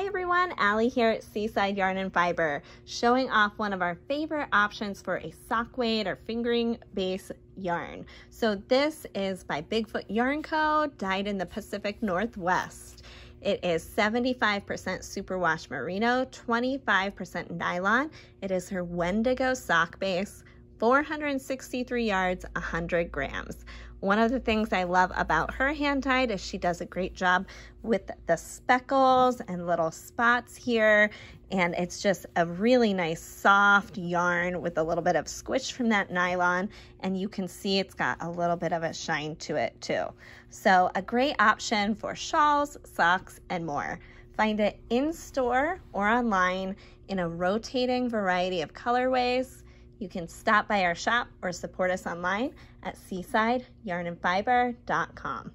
Hey everyone, Allie here at Seaside Yarn and Fiber, showing off one of our favorite options for a sock weight or fingering base yarn. So this is by Bigfoot Yarn Co., dyed in the Pacific Northwest. It is 75% superwash merino, 25% nylon. It is her Wendigo sock base, 463 yards, 100 grams. One of the things I love about her hand tied is she does a great job with the speckles and little spots here. And it's just a really nice soft yarn with a little bit of squish from that nylon. And you can see it's got a little bit of a shine to it too. So a great option for shawls, socks, and more. Find it in store or online in a rotating variety of colorways you can stop by our shop or support us online at seasideyarnandfiber.com.